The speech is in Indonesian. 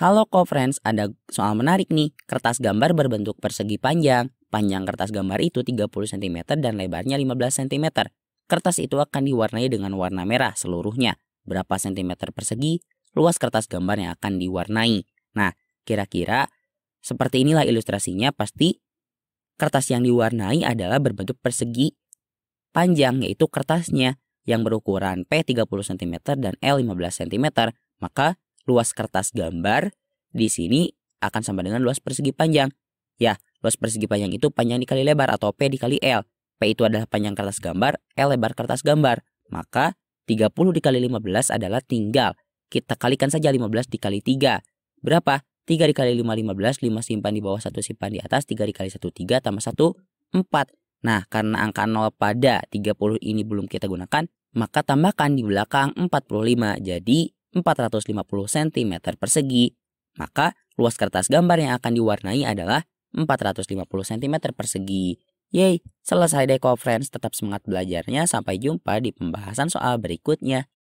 Halo co-friends, ada soal menarik nih. Kertas gambar berbentuk persegi panjang. Panjang kertas gambar itu 30 cm dan lebarnya 15 cm. Kertas itu akan diwarnai dengan warna merah seluruhnya. Berapa cm persegi? Luas kertas gambar yang akan diwarnai. Nah, kira-kira seperti inilah ilustrasinya. Pasti kertas yang diwarnai adalah berbentuk persegi panjang yaitu kertasnya yang berukuran P 30 cm dan L 15 cm. Maka luas kertas gambar di sini akan sama dengan luas persegi panjang. Ya, luas persegi panjang itu panjang dikali lebar atau P dikali L. P itu adalah panjang kertas gambar, L lebar kertas gambar. Maka 30 dikali 15 adalah tinggal. Kita kalikan saja 15 dikali 3. Berapa? 3 dikali 5, 15. 5 simpan di bawah, 1 simpan di atas. 3 dikali 1, 3. Tambah 1, 4. Nah, karena angka 0 pada 30 ini belum kita gunakan, maka tambahkan di belakang 45. Jadi 450 cm persegi, maka luas kertas gambar yang akan diwarnai adalah 450 cm persegi. Yeay, selesai deh kok friends, tetap semangat belajarnya. Sampai jumpa di pembahasan soal berikutnya.